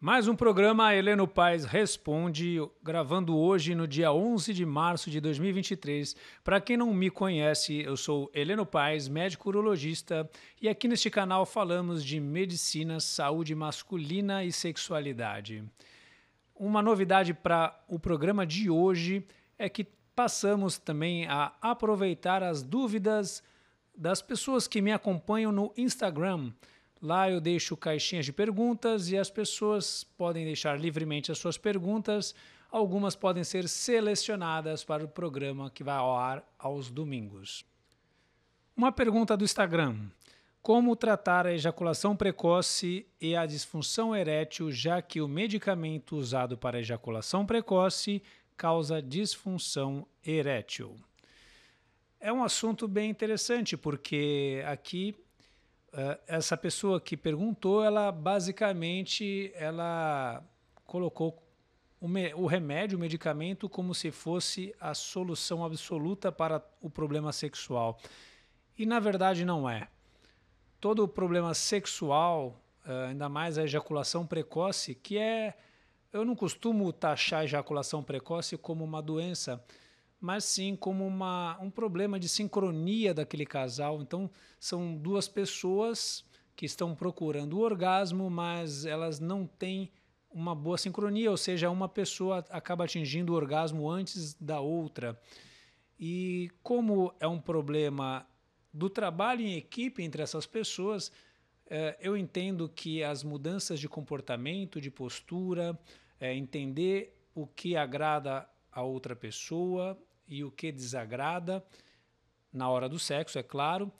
Mais um programa Heleno Paz Responde, gravando hoje no dia 11 de março de 2023. Para quem não me conhece, eu sou Heleno Paz, médico urologista, e aqui neste canal falamos de medicina, saúde masculina e sexualidade. Uma novidade para o programa de hoje é que passamos também a aproveitar as dúvidas das pessoas que me acompanham no Instagram. Lá eu deixo caixinhas de perguntas e as pessoas podem deixar livremente as suas perguntas. Algumas podem ser selecionadas para o programa que vai ao ar aos domingos. Uma pergunta do Instagram: Como tratar a ejaculação precoce e a disfunção erétil, já que o medicamento usado para ejaculação precoce causa disfunção erétil? É um assunto bem interessante porque aqui eh, essa pessoa que perguntou, ela basicamente ela colocou o, remédio, o medicamento, como se fosse a solução absoluta para o problema sexual. E na verdade não é. Todo o problema sexual, eh, ainda mais a ejaculação precoce, que é. Eu não costumo taxar a ejaculação precoce como uma doença mas sim como uma, um problema de sincronia daquele casal. Então, são duas pessoas que estão procurando o orgasmo, mas elas não têm uma boa sincronia, ou seja, uma pessoa acaba atingindo o orgasmo antes da outra. E como é um problema do trabalho em equipe entre essas pessoas, é, eu entendo que as mudanças de comportamento, de postura, é, entender o que agrada a outra pessoa, e o que desagrada, na hora do sexo, é claro.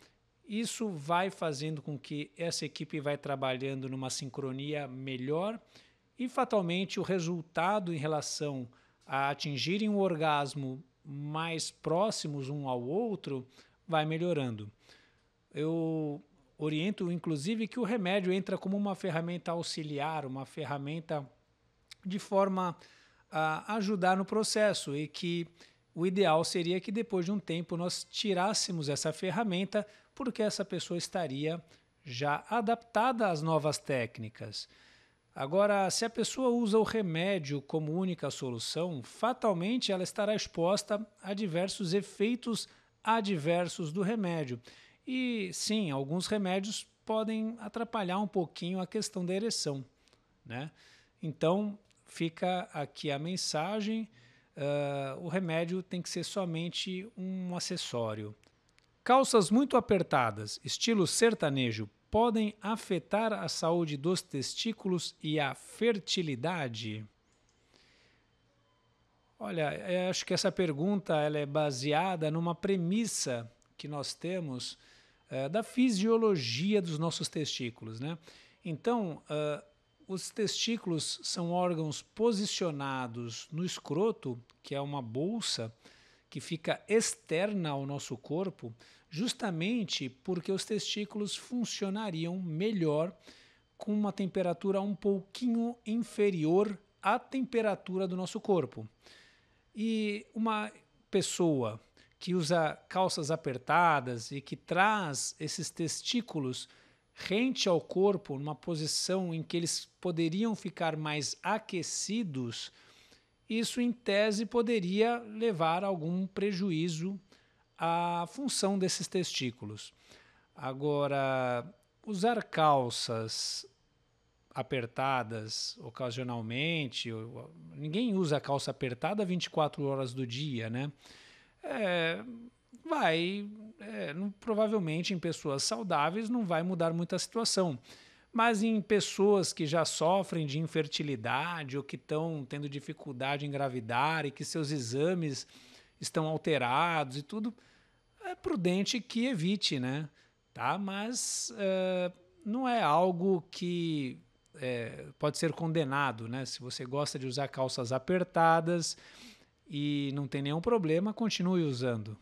Isso vai fazendo com que essa equipe vai trabalhando numa sincronia melhor e fatalmente o resultado em relação a atingirem um orgasmo mais próximos um ao outro vai melhorando. Eu oriento inclusive que o remédio entra como uma ferramenta auxiliar, uma ferramenta de forma a ajudar no processo e que o ideal seria que depois de um tempo nós tirássemos essa ferramenta, porque essa pessoa estaria já adaptada às novas técnicas. Agora, se a pessoa usa o remédio como única solução, fatalmente ela estará exposta a diversos efeitos adversos do remédio. E sim, alguns remédios podem atrapalhar um pouquinho a questão da ereção, né? Então, fica aqui a mensagem uh, o remédio tem que ser somente um acessório. Calças muito apertadas, estilo sertanejo, podem afetar a saúde dos testículos e a fertilidade? Olha, acho que essa pergunta ela é baseada numa premissa que nós temos uh, da fisiologia dos nossos testículos, né? Então, uh, os testículos são órgãos posicionados no escroto, que é uma bolsa que fica externa ao nosso corpo, justamente porque os testículos funcionariam melhor com uma temperatura um pouquinho inferior à temperatura do nosso corpo. E uma pessoa que usa calças apertadas e que traz esses testículos rente ao corpo, numa posição em que eles poderiam ficar mais aquecidos, isso em tese poderia levar a algum prejuízo à função desses testículos. Agora, usar calças apertadas ocasionalmente, ninguém usa calça apertada 24 horas do dia, né? É, vai, é, não, provavelmente em pessoas saudáveis não vai mudar muito a situação. Mas em pessoas que já sofrem de infertilidade ou que estão tendo dificuldade em engravidar e que seus exames estão alterados e tudo, é prudente que evite, né? Tá? Mas é, não é algo que é, pode ser condenado, né? Se você gosta de usar calças apertadas e não tem nenhum problema, continue usando.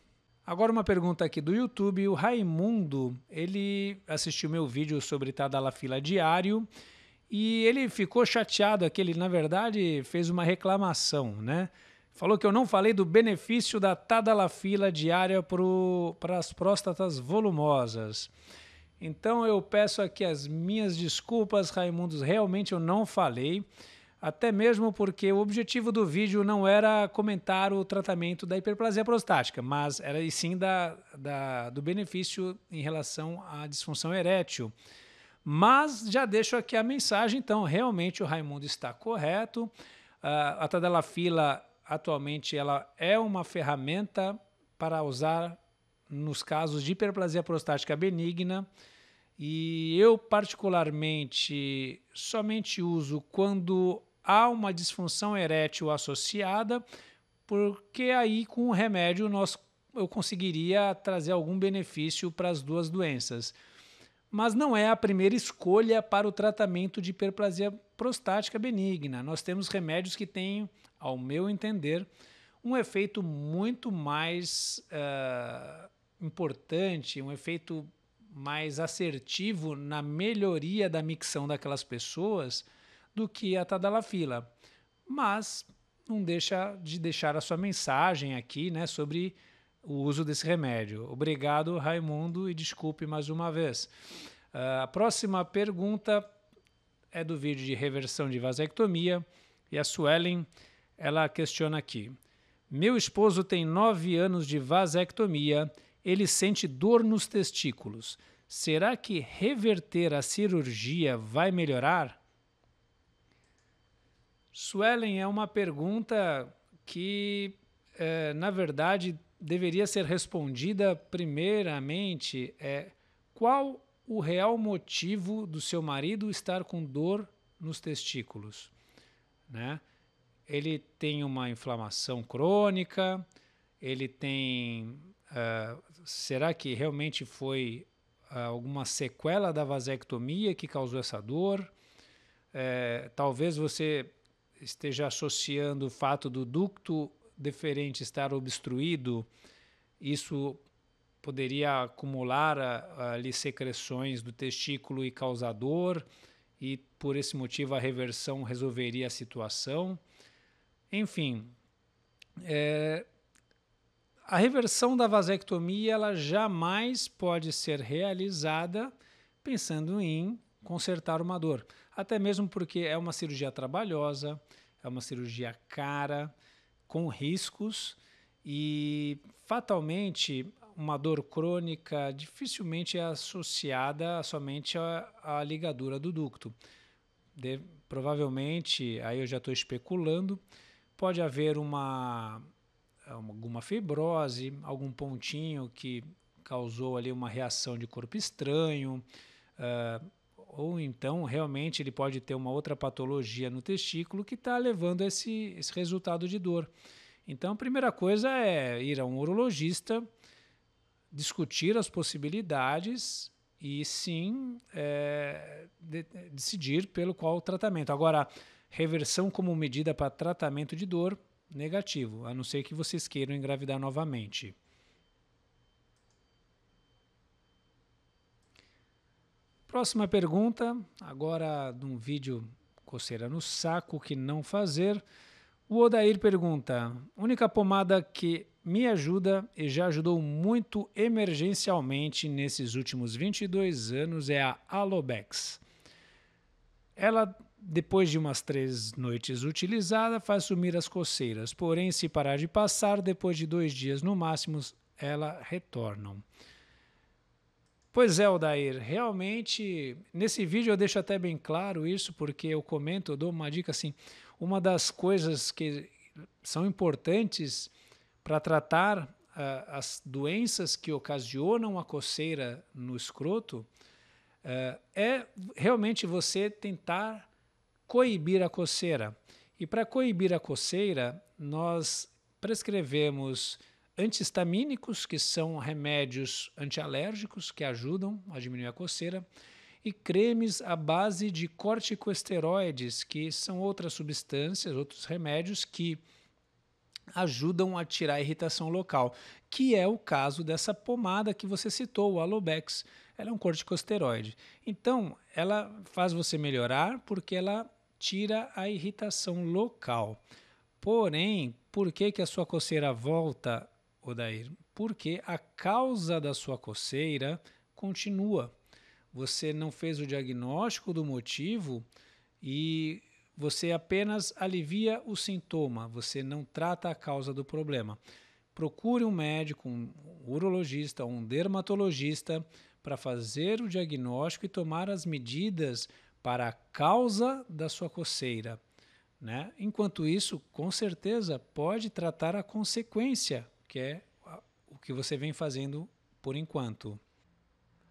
Agora uma pergunta aqui do YouTube. O Raimundo, ele assistiu meu vídeo sobre Tadalafila Diário e ele ficou chateado aqui. Ele, na verdade, fez uma reclamação, né? Falou que eu não falei do benefício da Tadalafila Diária para as próstatas volumosas. Então eu peço aqui as minhas desculpas, Raimundos. Realmente eu não falei até mesmo porque o objetivo do vídeo não era comentar o tratamento da hiperplasia prostática, mas era e sim da, da, do benefício em relação à disfunção erétil. Mas já deixo aqui a mensagem, então, realmente o Raimundo está correto. Uh, a Tadalafila, atualmente, ela é uma ferramenta para usar nos casos de hiperplasia prostática benigna. E eu, particularmente, somente uso quando há uma disfunção erétil associada, porque aí com o remédio nós, eu conseguiria trazer algum benefício para as duas doenças. Mas não é a primeira escolha para o tratamento de hiperplasia prostática benigna. Nós temos remédios que têm, ao meu entender, um efeito muito mais uh, importante, um efeito mais assertivo na melhoria da micção daquelas pessoas do que a Tadalafila. Mas não deixa de deixar a sua mensagem aqui né, sobre o uso desse remédio. Obrigado, Raimundo, e desculpe mais uma vez. Uh, a próxima pergunta é do vídeo de reversão de vasectomia e a Suelen ela questiona aqui. Meu esposo tem nove anos de vasectomia, ele sente dor nos testículos. Será que reverter a cirurgia vai melhorar? Suelen, é uma pergunta que, é, na verdade, deveria ser respondida primeiramente. É, qual o real motivo do seu marido estar com dor nos testículos? Né? Ele tem uma inflamação crônica, ele tem. Uh, será que realmente foi uh, alguma sequela da vasectomia que causou essa dor? É, talvez você esteja associando o fato do ducto deferente estar obstruído, isso poderia acumular ah, ali secreções do testículo e causador, e por esse motivo a reversão resolveria a situação. Enfim, é, a reversão da vasectomia ela jamais pode ser realizada pensando em consertar uma dor. Até mesmo porque é uma cirurgia trabalhosa, é uma cirurgia cara, com riscos e fatalmente uma dor crônica dificilmente é associada somente à, ligadura do ducto. De, provavelmente, aí eu já estou especulando, pode haver uma alguma fibrose, algum pontinho que causou ali uma reação de corpo estranho, uh, ou então realmente ele pode ter uma outra patologia no testículo que está levando esse, esse resultado de dor. Então, a primeira coisa é ir a um urologista, discutir as possibilidades e sim é, de, decidir pelo qual tratamento. Agora, reversão como medida para tratamento de dor, negativo, a não ser que vocês queiram engravidar novamente. Próxima pergunta, agora de um vídeo coceira no saco que não fazer. O Odair pergunta: única pomada que me ajuda e já ajudou muito emergencialmente nesses últimos 22 anos é a Alobex. Ela, depois de umas três noites utilizada, faz sumir as coceiras, porém, se parar de passar, depois de dois dias no máximo, ela retornam. Pois é, Odair, realmente nesse vídeo eu deixo até bem claro isso, porque eu comento, eu dou uma dica assim, uma das coisas que são importantes para tratar uh, as doenças que ocasionam a coceira no escroto uh, é realmente você tentar coibir a coceira. E para coibir a coceira, nós prescrevemos antihistamínicos, que são remédios antialérgicos que ajudam a diminuir a coceira, e cremes à base de corticosteroides, que são outras substâncias, outros remédios que ajudam a tirar a irritação local, que é o caso dessa pomada que você citou, o Alobex. Ela é um corticosteroide. Então, ela faz você melhorar porque ela tira a irritação local. Porém, por que, que a sua coceira volta Odair, porque a causa da sua coceira continua. Você não fez o diagnóstico do motivo e você apenas alivia o sintoma, você não trata a causa do problema. Procure um médico, um urologista, um dermatologista para fazer o diagnóstico e tomar as medidas para a causa da sua coceira. Né? Enquanto isso, com certeza, pode tratar a consequência que é o que você vem fazendo por enquanto.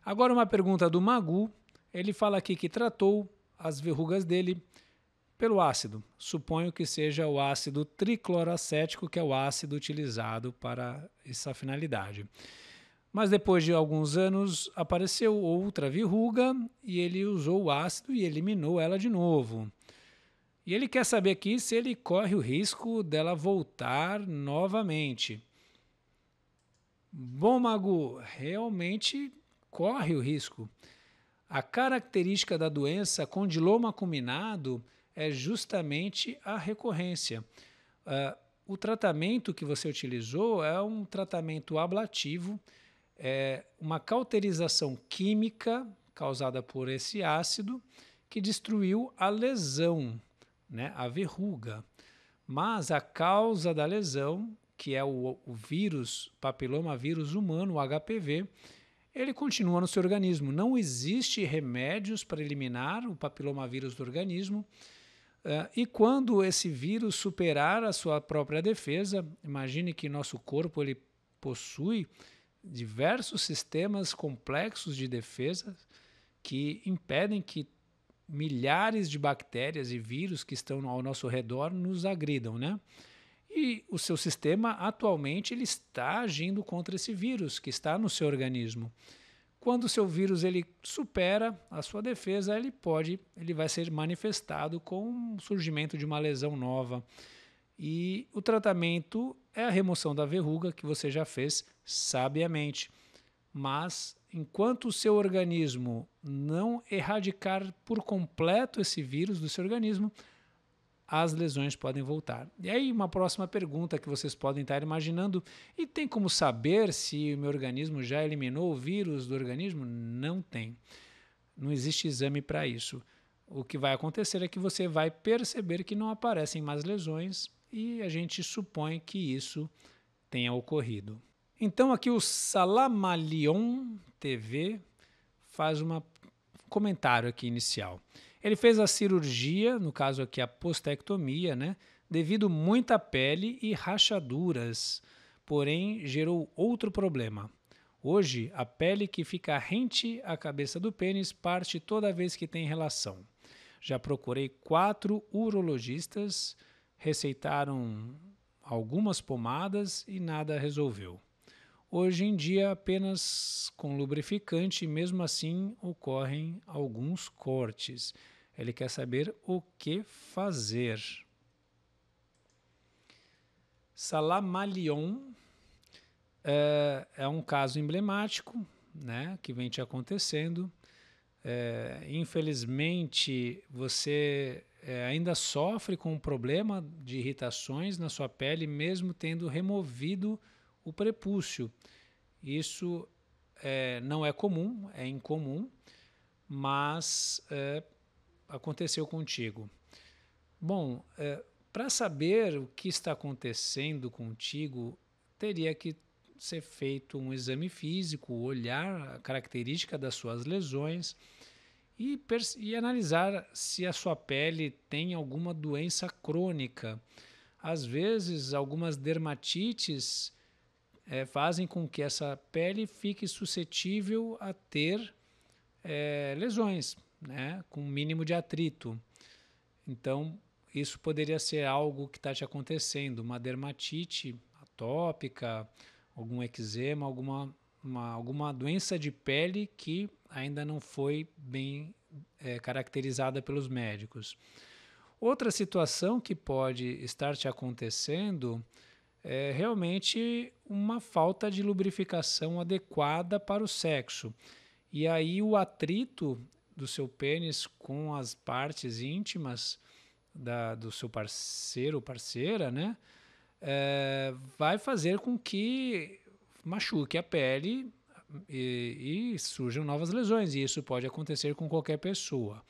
Agora uma pergunta do Magu. Ele fala aqui que tratou as verrugas dele pelo ácido. Suponho que seja o ácido tricloracético, que é o ácido utilizado para essa finalidade. Mas depois de alguns anos apareceu outra verruga e ele usou o ácido e eliminou ela de novo. E ele quer saber aqui se ele corre o risco dela voltar novamente. Bom, Mago, realmente corre o risco. A característica da doença condiloma culminado é justamente a recorrência. Uh, o tratamento que você utilizou é um tratamento ablativo, é uma cauterização química causada por esse ácido que destruiu a lesão, né, a verruga. Mas a causa da lesão que é o, o vírus, papilomavírus humano, o HPV, ele continua no seu organismo. Não existe remédios para eliminar o papilomavírus do organismo. Uh, e quando esse vírus superar a sua própria defesa, imagine que nosso corpo ele possui diversos sistemas complexos de defesa que impedem que milhares de bactérias e vírus que estão ao nosso redor nos agridam, né? E o seu sistema atualmente ele está agindo contra esse vírus que está no seu organismo. Quando o seu vírus ele supera a sua defesa, ele pode, ele vai ser manifestado com o surgimento de uma lesão nova. E o tratamento é a remoção da verruga que você já fez sabiamente. Mas enquanto o seu organismo não erradicar por completo esse vírus do seu organismo, as lesões podem voltar. E aí, uma próxima pergunta que vocês podem estar imaginando: e tem como saber se o meu organismo já eliminou o vírus do organismo? Não tem. Não existe exame para isso. O que vai acontecer é que você vai perceber que não aparecem mais lesões e a gente supõe que isso tenha ocorrido. Então, aqui o Salamalion TV faz um comentário aqui inicial. Ele fez a cirurgia, no caso aqui a postectomia, né? devido muita pele e rachaduras, porém gerou outro problema. Hoje, a pele que fica rente à cabeça do pênis parte toda vez que tem relação. Já procurei quatro urologistas, receitaram algumas pomadas e nada resolveu. Hoje em dia, apenas com lubrificante, mesmo assim ocorrem alguns cortes. Ele quer saber o que fazer. Salamalion é, é um caso emblemático né, que vem te acontecendo. É, infelizmente, você é, ainda sofre com um problema de irritações na sua pele, mesmo tendo removido o prepúcio. Isso é, não é comum, é incomum, mas aconteceu contigo. Bom, é, para saber o que está acontecendo contigo, teria que ser feito um exame físico, olhar a característica das suas lesões e, e analisar se a sua pele tem alguma doença crônica. Às vezes, algumas dermatites é, fazem com que essa pele fique suscetível a ter é, lesões né, com o mínimo de atrito. Então, isso poderia ser algo que está te acontecendo, uma dermatite atópica, algum eczema, alguma, uma, alguma doença de pele que ainda não foi bem é, caracterizada pelos médicos. Outra situação que pode estar te acontecendo é realmente uma falta de lubrificação adequada para o sexo. E aí o atrito do seu pênis com as partes íntimas da, do seu parceiro ou parceira, né? É, vai fazer com que machuque a pele e, e surjam novas lesões. E isso pode acontecer com qualquer pessoa.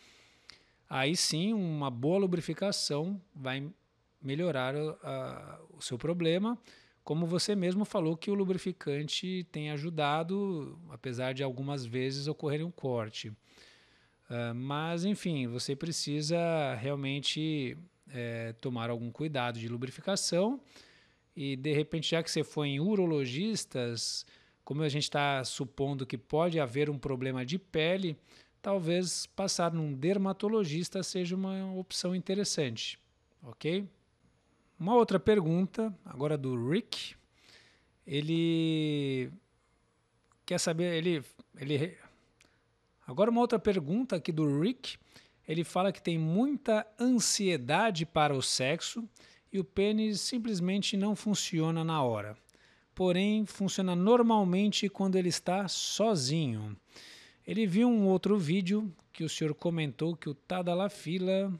Aí sim, uma boa lubrificação vai melhorar a, o seu problema. Como você mesmo falou que o lubrificante tem ajudado, apesar de algumas vezes ocorrer um corte. Ah, mas, enfim, você precisa realmente é, tomar algum cuidado de lubrificação. E, de repente, já que você foi em urologistas, como a gente está supondo que pode haver um problema de pele, talvez passar num dermatologista seja uma opção interessante, ok? Uma outra pergunta, agora do Rick. Ele quer saber, ele, ele Agora, uma outra pergunta aqui do Rick. Ele fala que tem muita ansiedade para o sexo e o pênis simplesmente não funciona na hora. Porém, funciona normalmente quando ele está sozinho. Ele viu um outro vídeo que o senhor comentou que o Tadalafila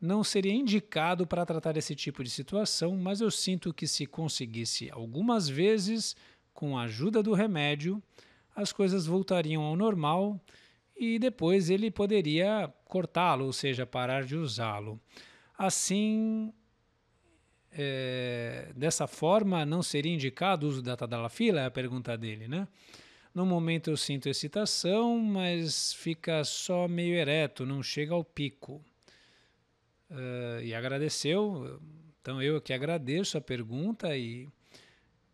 não seria indicado para tratar esse tipo de situação, mas eu sinto que se conseguisse algumas vezes, com a ajuda do remédio, as coisas voltariam ao normal e depois ele poderia cortá-lo, ou seja, parar de usá-lo. Assim, é, dessa forma, não seria indicado o uso da tadalafila? É a pergunta dele, né? No momento eu sinto excitação, mas fica só meio ereto, não chega ao pico. Uh, e agradeceu, então eu é que agradeço a pergunta e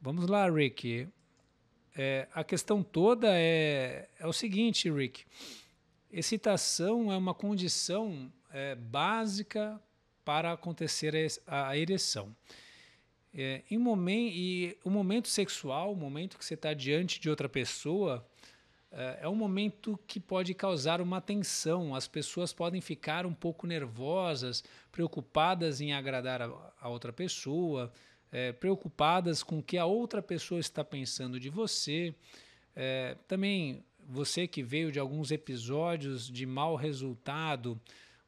vamos lá, Rick. É, a questão toda é, é o seguinte, Rick. Excitação é uma condição é, básica para acontecer a ereção. É, em momen e o momento sexual, o momento que você está diante de outra pessoa, é, é um momento que pode causar uma tensão. As pessoas podem ficar um pouco nervosas, preocupadas em agradar a, a outra pessoa, é, preocupadas com o que a outra pessoa está pensando de você. É, também você que veio de alguns episódios de mau resultado,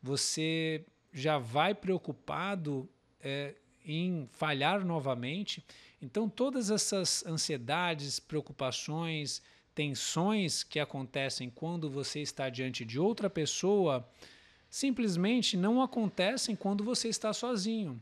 você já vai preocupado é, em falhar novamente. Então, todas essas ansiedades, preocupações, tensões que acontecem quando você está diante de outra pessoa simplesmente não acontecem quando você está sozinho.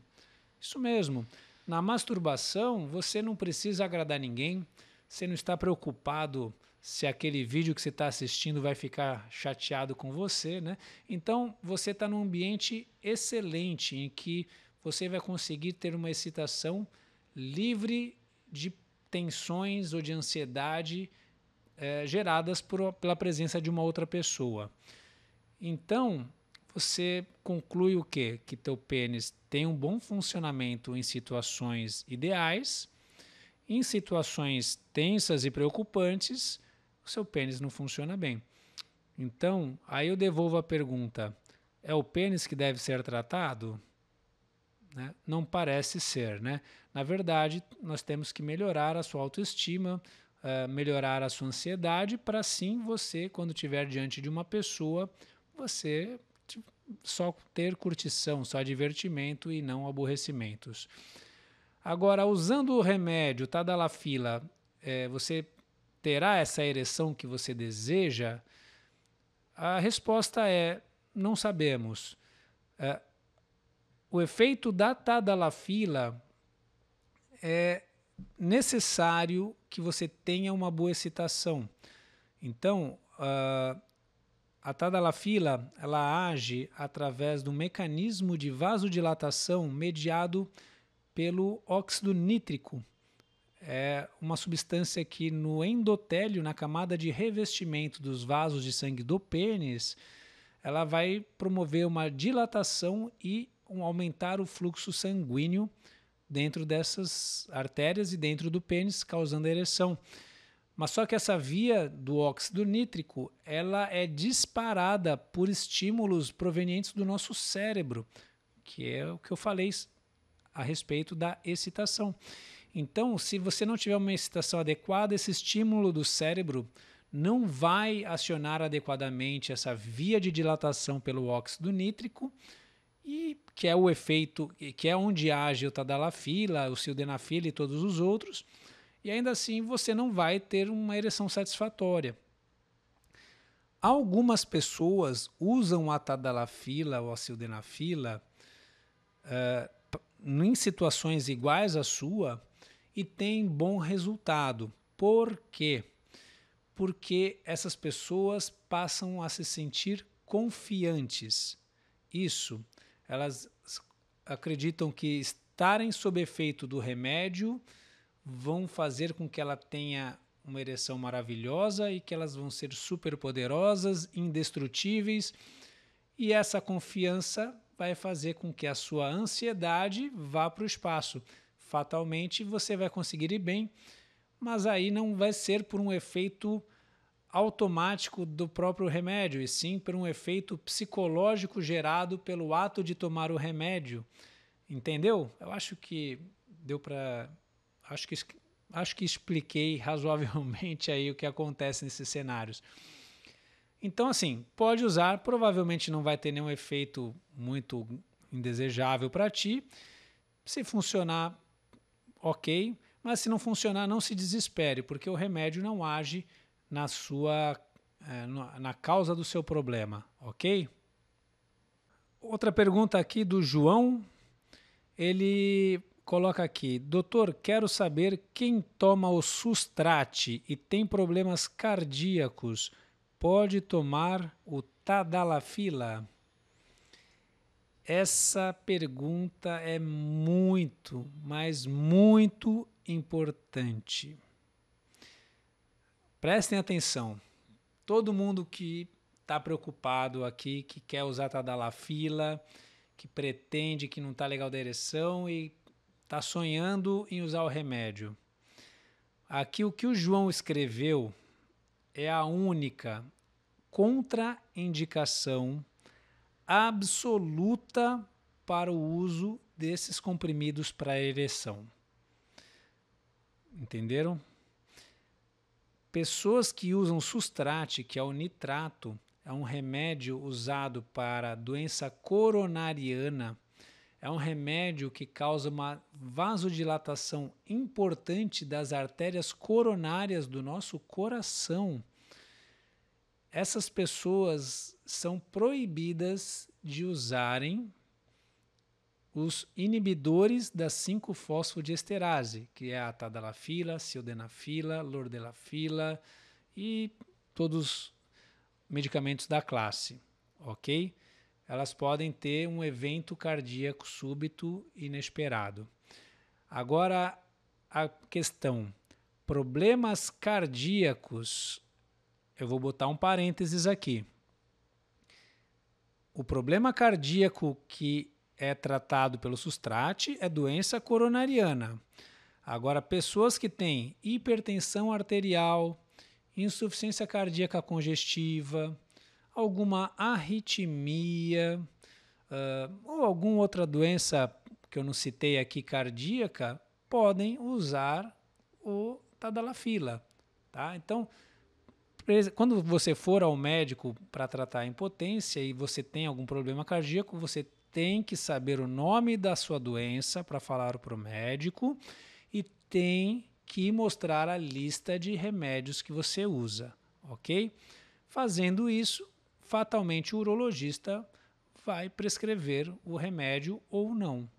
Isso mesmo. Na masturbação, você não precisa agradar ninguém, você não está preocupado se aquele vídeo que você está assistindo vai ficar chateado com você, né? Então, você está num ambiente excelente em que você vai conseguir ter uma excitação livre de tensões ou de ansiedade é, geradas por, pela presença de uma outra pessoa. Então, você conclui o quê? Que teu pênis tem um bom funcionamento em situações ideais, em situações tensas e preocupantes, o seu pênis não funciona bem. Então, aí eu devolvo a pergunta: é o pênis que deve ser tratado? Né? Não parece ser, né? Na verdade, nós temos que melhorar a sua autoestima, uh, melhorar a sua ansiedade, para sim você, quando estiver diante de uma pessoa, você só ter curtição, só divertimento e não aborrecimentos. Agora, usando o remédio Tadalafila, é, você terá essa ereção que você deseja? A resposta é: não sabemos. É, o efeito da Tadalafila é necessário que você tenha uma boa excitação. Então, uh, a tadalafila ela age através do mecanismo de vasodilatação mediado pelo óxido nítrico. É uma substância que no endotélio, na camada de revestimento dos vasos de sangue do pênis, ela vai promover uma dilatação e um aumentar o fluxo sanguíneo dentro dessas artérias e dentro do pênis, causando ereção. Mas só que essa via do óxido nítrico, ela é disparada por estímulos provenientes do nosso cérebro, que é o que eu falei a respeito da excitação. Então, se você não tiver uma excitação adequada, esse estímulo do cérebro não vai acionar adequadamente essa via de dilatação pelo óxido nítrico, e que é o efeito, que é onde age o tadalafila, o sildenafila e todos os outros, e ainda assim você não vai ter uma ereção satisfatória. Algumas pessoas usam a tadalafila ou a sildenafila uh, eh, em situações iguais à sua e tem bom resultado. Por quê? Porque essas pessoas passam a se sentir confiantes. Isso, elas acreditam que estarem sob efeito do remédio vão fazer com que ela tenha uma ereção maravilhosa e que elas vão ser super poderosas, indestrutíveis. E essa confiança vai fazer com que a sua ansiedade vá para o espaço. Fatalmente você vai conseguir ir bem, mas aí não vai ser por um efeito automático do próprio remédio, e sim por um efeito psicológico gerado pelo ato de tomar o remédio. Entendeu? Eu acho que deu para acho que, acho que expliquei razoavelmente aí o que acontece nesses cenários. Então, assim, pode usar, provavelmente não vai ter nenhum efeito muito indesejável para ti. Se funcionar, ok, mas se não funcionar, não se desespere, porque o remédio não age na sua é, na causa do seu problema, ok? Outra pergunta aqui do João. Ele coloca aqui: Doutor, quero saber quem toma o Sustrate e tem problemas cardíacos pode tomar o Tadalafila? Essa pergunta é muito, mas muito importante. Prestem atenção. Todo mundo que está preocupado aqui, que quer usar Tadalafila, que pretende que não está legal da ereção e está sonhando em usar o remédio. Aqui o que o João escreveu é a única contraindicação absoluta para o uso desses comprimidos para ereção. Entenderam? Pessoas que usam sustrate, que é o nitrato, é um remédio usado para doença coronariana é um remédio que causa uma vasodilatação importante das artérias coronárias do nosso coração. Essas pessoas são proibidas de usarem os inibidores da 5-fosfodiesterase, que é a tadalafila, sildenafila, lordelafila e todos os medicamentos da classe, ok? elas podem ter um evento cardíaco súbito inesperado. Agora a questão: problemas cardíacos. Eu vou botar um parênteses aqui. O problema cardíaco que é tratado pelo Sustrate é doença coronariana. Agora, pessoas que têm hipertensão arterial, insuficiência cardíaca congestiva, alguma arritmia uh, ou alguma outra doença que eu não citei aqui cardíaca, podem usar o tadalafila, tá? Então, quando você for ao médico para tratar a impotência e você tem algum problema cardíaco, você tem que saber o nome da sua doença para falar para o médico e tem que mostrar a lista de remédios que você usa, ok? Fazendo isso, fatalmente o urologista vai prescrever o remédio ou não.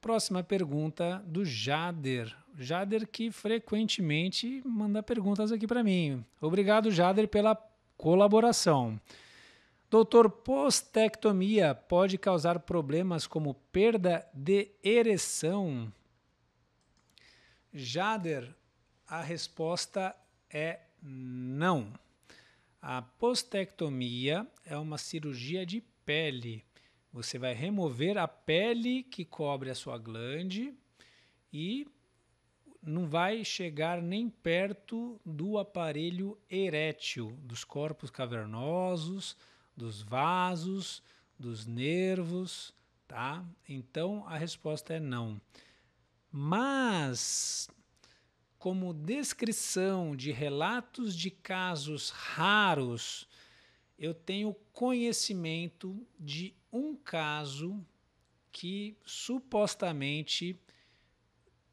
Próxima pergunta do Jader. Jader que frequentemente manda perguntas aqui para mim. Obrigado, Jader, pela colaboração. Doutor, postectomia pode causar problemas como perda de ereção? Jader, a resposta é não. A postectomia é uma cirurgia de pele. Você vai remover a pele que cobre a sua glande e não vai chegar nem perto do aparelho erétil, dos corpos cavernosos, dos vasos, dos nervos, tá? Então a resposta é não. Mas como descrição de relatos de casos raros, eu tenho conhecimento de um caso que supostamente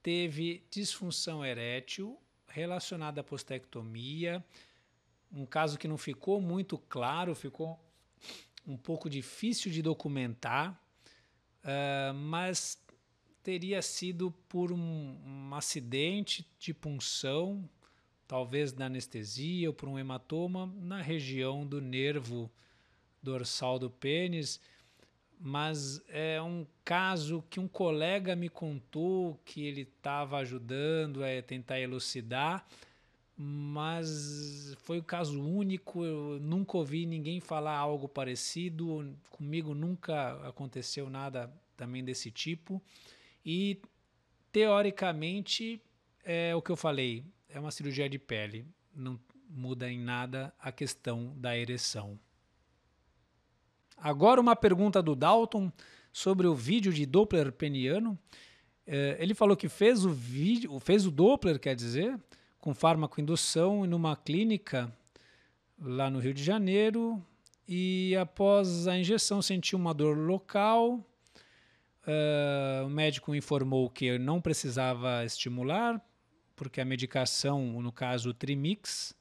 teve disfunção erétil relacionada à postectomia, um caso que não ficou muito claro, ficou um pouco difícil de documentar, uh, mas teria sido por um, um acidente de punção, talvez da anestesia ou por um hematoma na região do nervo dorsal do pênis, mas é um caso que um colega me contou que ele estava ajudando a eh, tentar elucidar, mas foi um caso único, eu nunca ouvi ninguém falar algo parecido, comigo nunca aconteceu nada também desse tipo. E, teoricamente, é o que eu falei, é uma cirurgia de pele, não muda em nada a questão da ereção. Agora, uma pergunta do Dalton sobre o vídeo de Doppler peniano. É, ele falou que fez o vídeo, fez o Doppler, quer dizer, com fármaco em numa clínica lá no Rio de Janeiro e após a injeção sentiu uma dor local Uh, o médico informou que não precisava estimular, porque a medicação, no caso o Trimix,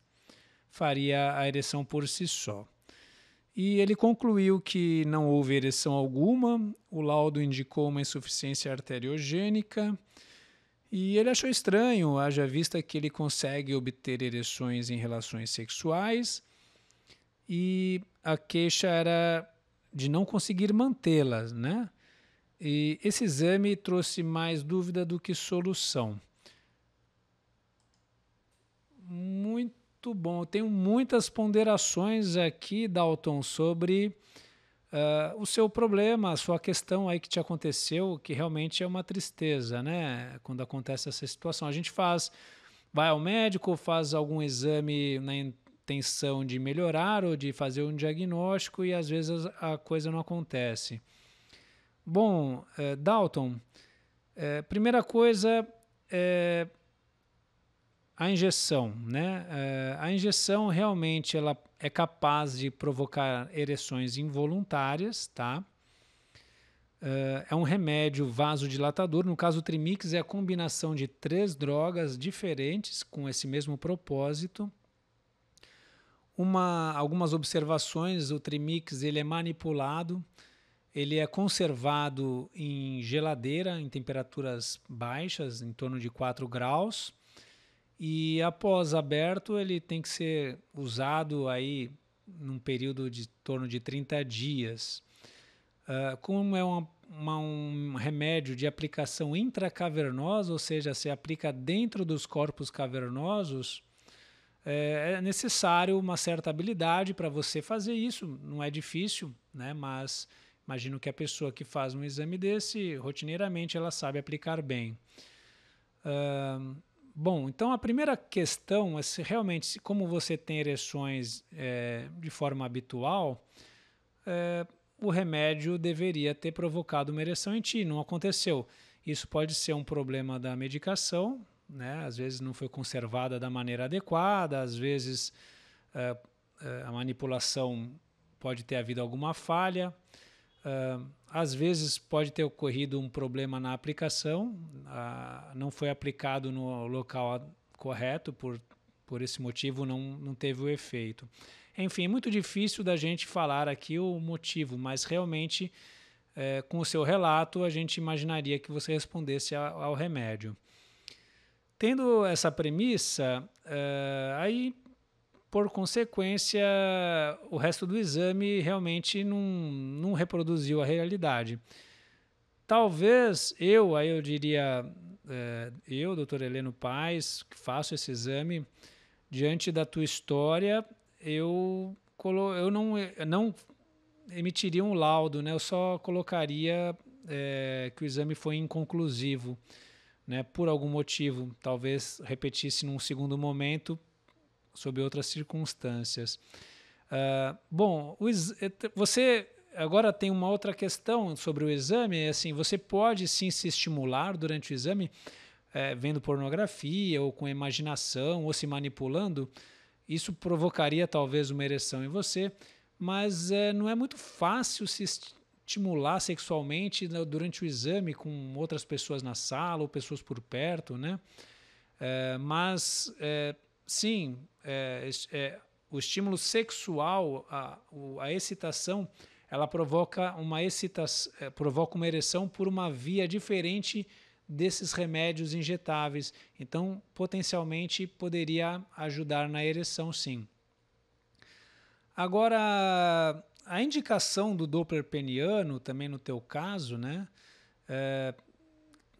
faria a ereção por si só. E ele concluiu que não houve ereção alguma, o laudo indicou uma insuficiência arteriogênica, e ele achou estranho, haja vista que ele consegue obter ereções em relações sexuais, e a queixa era de não conseguir mantê-las, né? E esse exame trouxe mais dúvida do que solução. Muito bom. Eu tenho muitas ponderações aqui, Dalton, sobre uh, o seu problema, a sua questão aí que te aconteceu, que realmente é uma tristeza, né? Quando acontece essa situação. A gente faz, vai ao médico, faz algum exame na intenção de melhorar ou de fazer um diagnóstico e às vezes a coisa não acontece. Bom, é, Dalton, é, primeira coisa é a injeção, né? É, a injeção realmente ela é capaz de provocar ereções involuntárias, tá? É um remédio vasodilatador. No caso, o Trimix é a combinação de três drogas diferentes com esse mesmo propósito. Uma, algumas observações: o Trimix ele é manipulado ele é conservado em geladeira, em temperaturas baixas, em torno de 4 graus. E após aberto, ele tem que ser usado aí num período de torno de 30 dias. Uh, como é uma, uma, um remédio de aplicação intracavernosa, ou seja, se aplica dentro dos corpos cavernosos, é, é necessário uma certa habilidade para você fazer isso. Não é difícil, né? mas Imagino que a pessoa que faz um exame desse, rotineiramente, ela sabe aplicar bem. Uh, bom, então a primeira questão é se realmente, se, como você tem ereções é, de forma habitual, é, o remédio deveria ter provocado uma ereção em ti, não aconteceu. Isso pode ser um problema da medicação, né? às vezes não foi conservada da maneira adequada, às vezes eh, a manipulação pode ter havido alguma falha. Ah, às vezes pode ter ocorrido um problema na aplicação, uh, não foi aplicado no local correto, por, por esse motivo não, não teve o efeito. Enfim, é muito difícil da gente falar aqui o motivo, mas realmente, é, com o seu relato, a gente imaginaria que você respondesse ao remédio. Tendo essa premissa, é, aí por consequência, o resto do exame realmente não, não reproduziu a realidade. Talvez eu, aí eu diria, é, eu, doutor Heleno Paz, que faço esse exame, diante da tua história, eu, colo eu não, não emitiria um laudo, né? eu só colocaria é, que o exame foi inconclusivo, né? por algum motivo. Talvez repetisse num segundo momento sob outras circunstâncias. Uh, bom, é, você agora tem uma outra questão sobre o exame. É assim, você pode sim se estimular durante o exame, é, vendo pornografia ou com imaginação ou se manipulando. Isso provocaria talvez uma ereção em você, mas é, não é muito fácil se estimular sexualmente durante o exame com outras pessoas na sala ou pessoas por perto, né? É, mas é, sim, é, é, o estímulo sexual, a, a excitação, ela provoca uma excitação, é, provoca uma ereção por uma via diferente desses remédios injetáveis. Então, potencialmente poderia ajudar na ereção, sim. Agora, a indicação do Doppler peniano, também no teu caso, né? É,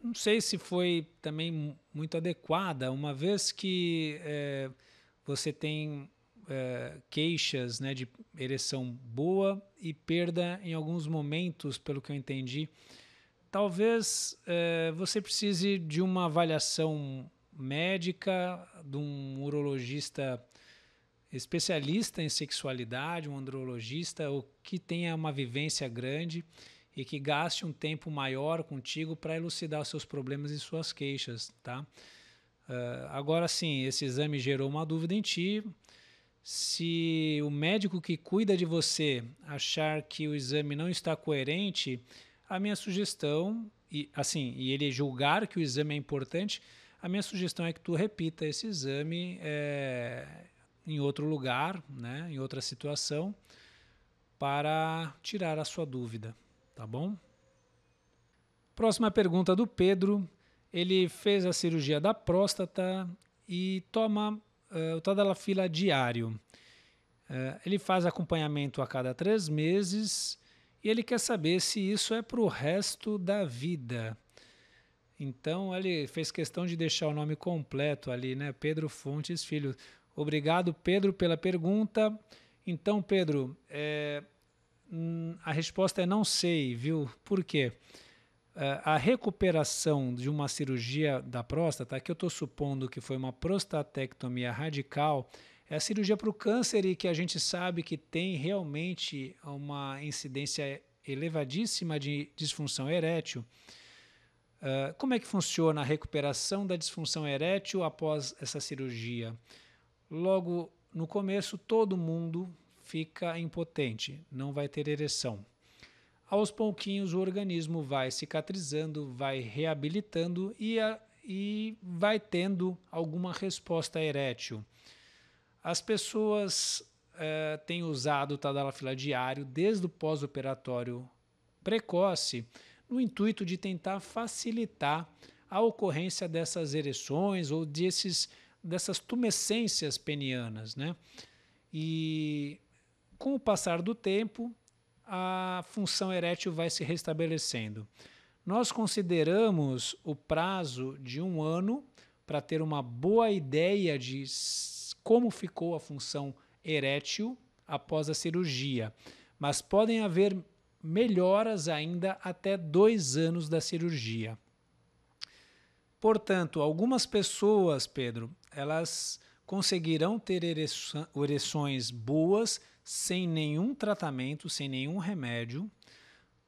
não sei se foi também muito adequada, uma vez que é, você tem é, queixas né, de ereção boa e perda em alguns momentos, pelo que eu entendi. Talvez é, você precise de uma avaliação médica, de um urologista especialista em sexualidade, um andrologista, ou que tenha uma vivência grande e que gaste um tempo maior contigo para elucidar os seus problemas e suas queixas, tá? Ah, agora sim, esse exame gerou uma dúvida em ti. Se o médico que cuida de você achar que o exame não está coerente, a minha sugestão, e assim, e ele julgar que o exame é importante, a minha sugestão é que tu repita esse exame é, em outro lugar, né, em outra situação, para tirar a sua dúvida, tá bom? Próxima pergunta do Pedro. Ele fez a cirurgia da próstata e toma uh, o Tadalafila diário. Uh, ele faz acompanhamento a cada três meses e ele quer saber se isso é para o resto da vida. Então ele fez questão de deixar o nome completo ali, né? Pedro Fontes Filho. Obrigado, Pedro, pela pergunta. Então, Pedro, é, a resposta é não sei, viu? Por quê? É, a recuperação de uma cirurgia da próstata, que eu estou supondo que foi uma prostatectomia radical, é a cirurgia para o câncer e que a gente sabe que tem realmente uma incidência elevadíssima de disfunção erétil. Uh, como é que funciona a recuperação da disfunção erétil após essa cirurgia? Logo no começo, todo mundo fica impotente, não vai ter ereção aos pouquinhos o organismo vai cicatrizando, vai reabilitando e, a, e vai tendo alguma resposta erétil. As pessoas eh, têm usado o tadalafila diário desde o pós-operatório precoce, no intuito de tentar facilitar a ocorrência dessas ereções ou desses, dessas tumescências penianas. Né? E com o passar do tempo, a função erétil vai se restabelecendo. Nós consideramos o prazo de um ano para ter uma boa ideia de como ficou a função erétil após a cirurgia, mas podem haver melhoras ainda até dois anos da cirurgia. Portanto, algumas pessoas, Pedro, elas conseguirão ter ereções boas sem nenhum tratamento, sem nenhum remédio.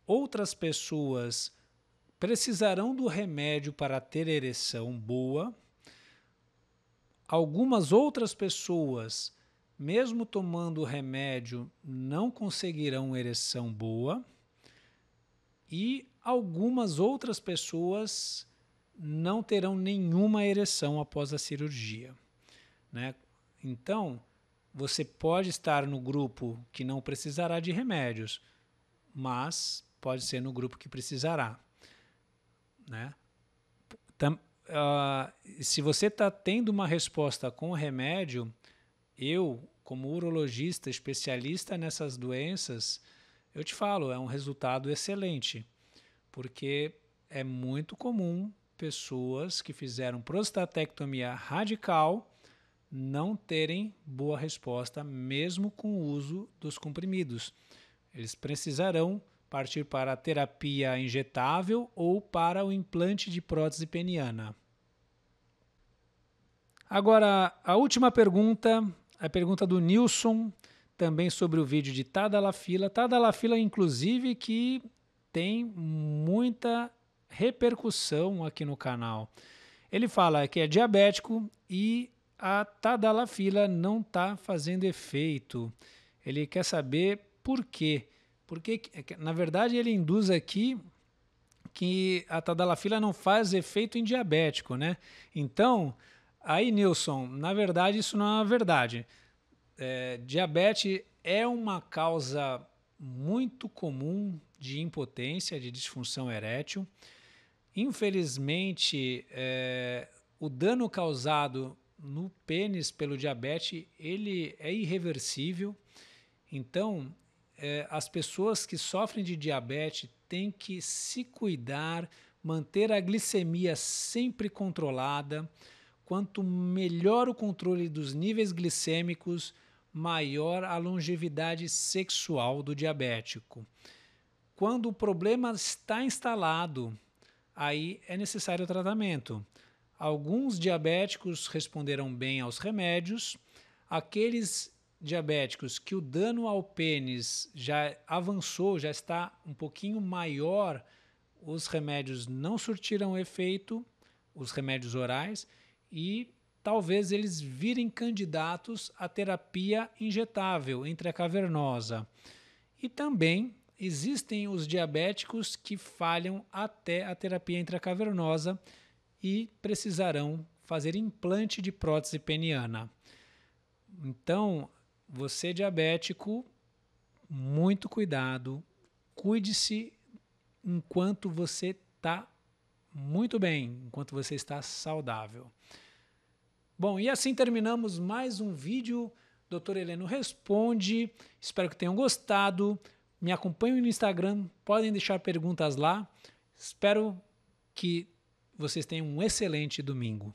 Outras pessoas precisarão do remédio para ter ereção boa. Algumas outras pessoas, mesmo tomando o remédio, não conseguirão ereção boa. E algumas outras pessoas não terão nenhuma ereção após a cirurgia. Né? Então, você pode estar no grupo que não precisará de remédios, mas pode ser no grupo que precisará. Né? uh, se você está tendo uma resposta com o remédio, eu, como urologista especialista nessas doenças, eu te falo, é um resultado excelente, porque é muito comum pessoas que fizeram prostatectomia radical não terem boa resposta, mesmo com o uso dos comprimidos. Eles precisarão partir para a terapia injetável ou para o implante de prótese peniana. Agora, a última pergunta, a pergunta do Nilson, também sobre o vídeo de Tadalafila. Tadalafila, inclusive, que tem muita repercussão aqui no canal. Ele fala que é diabético e a tadalafila não está fazendo efeito. Ele quer saber por quê. Porque, é na verdade, ele induz aqui que a tadalafila não faz efeito em diabético, né? Então, aí, Nilson, na verdade, isso não é uma verdade. É, diabetes é uma causa muito comum de impotência, de disfunção erétil. Infelizmente, é, o dano causado no pênis pelo diabetes ele é irreversível. Então, é, as pessoas que sofrem de diabetes têm que se cuidar, manter a glicemia sempre controlada. Quanto melhor o controle dos níveis glicêmicos, maior a longevidade sexual do diabético. Quando o problema está instalado, aí é necessário o tratamento. Alguns diabéticos responderam bem aos remédios, aqueles diabéticos que o dano ao pênis já avançou, já está um pouquinho maior, os remédios não surtiram efeito, os remédios orais, e talvez eles virem candidatos à terapia injetável intracavernosa. E também existem os diabéticos que falham até a terapia intracavernosa e precisarão fazer implante de prótese peniana. Então, você diabético, muito cuidado, cuide-se enquanto você está muito bem, enquanto você está saudável. Bom, e assim terminamos mais um vídeo. Doutor Heleno responde. Espero que tenham gostado. Me acompanhem no Instagram, podem deixar perguntas lá. Espero que vocês tenham um excelente domingo.